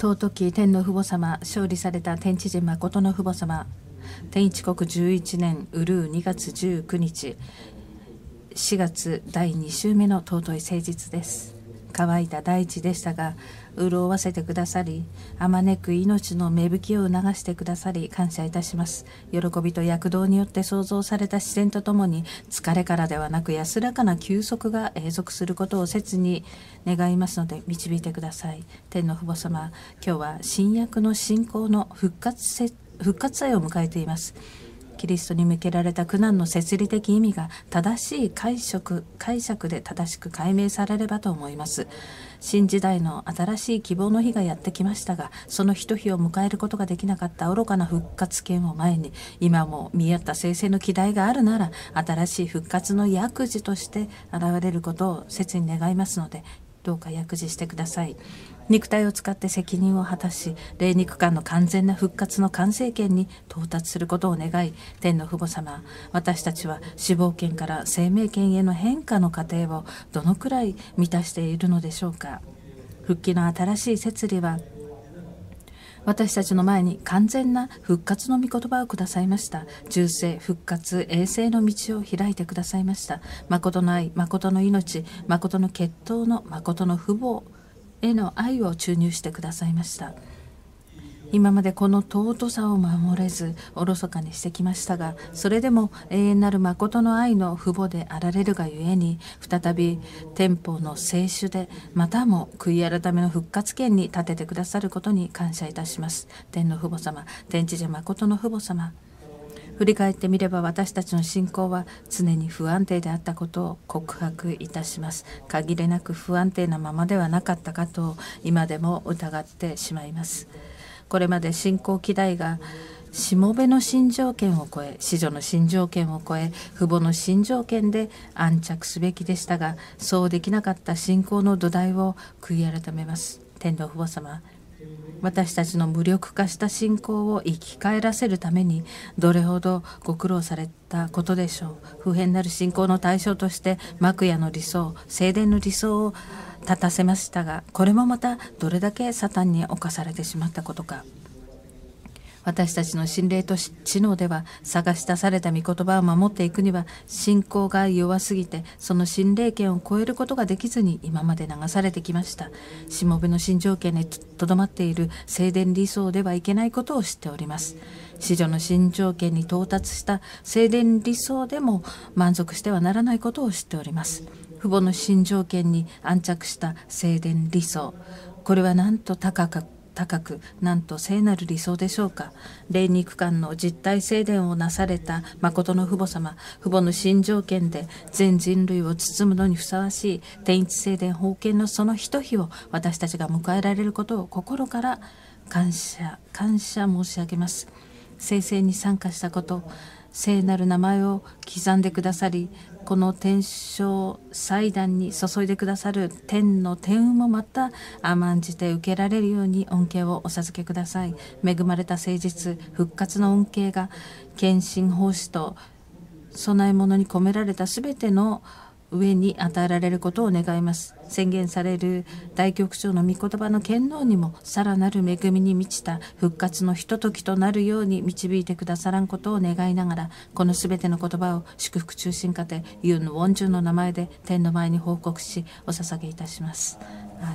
尊き天の父母様勝利された天地人誠の父母様天一国11年ウルー2月19日4月第2週目の尊い誠実です。乾いた大地でしたが潤わせてくださりあまねく命の芽吹きを促してくださり感謝いたします喜びと躍動によって創造された自然とともに疲れからではなく安らかな休息が永続することを切に願いますので導いてください天の父母様今日は新約の信仰の復活復活祭を迎えていますキリストに向けられた苦難の摂理的意味が正しい解釈解釈で正しく解明されればと思います新時代の新しい希望の日がやってきましたがそのひと日を迎えることができなかった愚かな復活権を前に今も見合った生成の期待があるなら新しい復活の薬事として現れることを切に願いますのでどうか薬事してください肉体を使って責任を果たし霊肉間の完全な復活の完成権に到達することを願い天の父母様私たちは死亡権から生命権への変化の過程をどのくらい満たしているのでしょうか復帰の新しい摂理は私たちの前に完全な復活の御言葉をくださいました忠誠、復活衛生の道を開いてくださいました誠の愛誠の命誠の血統の誠の父母への愛を注入してくださいました今までこの尊さを守れずおろそかにしてきましたがそれでも永遠なる誠の愛の父母であられるがゆえに再び天保の聖酒でまたも悔い改めの復活権に立ててくださることに感謝いたします天の父母様天知事誠の父母様振り返ってみれば私たちの信仰は常に不安定であったことを告白いたします限りなく不安定なままではなかったかと今でも疑ってしまいますこれまで新興期代がしもべの新条件を超え子女の新条件を超え父母の新条件で安着すべきでしたがそうできなかった信仰の土台を悔い改めます天皇父母様私たちの無力化した信仰を生き返らせるためにどれほどご苦労されたことでしょう普遍なる信仰の対象として幕屋の理想正殿の理想を立たせましたがこれもまたどれだけサタンに侵されてしまったことか。私たちの心霊と知能では探し出された御言葉を守っていくには信仰が弱すぎてその心霊圏を超えることができずに今まで流されてきましたしもべの新条件にとどまっている静電理想ではいけないことを知っております子女の新条件に到達した静電理想でも満足してはならないことを知っております父母の新条件に安着した静電理想これはなんと高く高くなんと聖なる理想でしょうか霊肉間の実体聖伝をなされた誠の父母様父母の新条件で全人類を包むのにふさわしい天一聖伝封建のその一日を私たちが迎えられることを心から感謝感謝申し上げます。聖戦に参加したこと聖なる名前を刻んでくださりこの天正祭壇に注いでくださる天の天運もまた甘んじて受けられるように恩恵をお授けください恵まれた誠実復活の恩恵が献身奉仕と供え物に込められた全ての上に与えられることを願います宣言される大局長の御言葉の権能にもさらなる恵みに満ちた復活のひとときとなるように導いてくださらんことを願いながらこのすべての言葉を祝福中心家庭ユン・ウォンジュの名前で天の前に報告しお捧げいたします。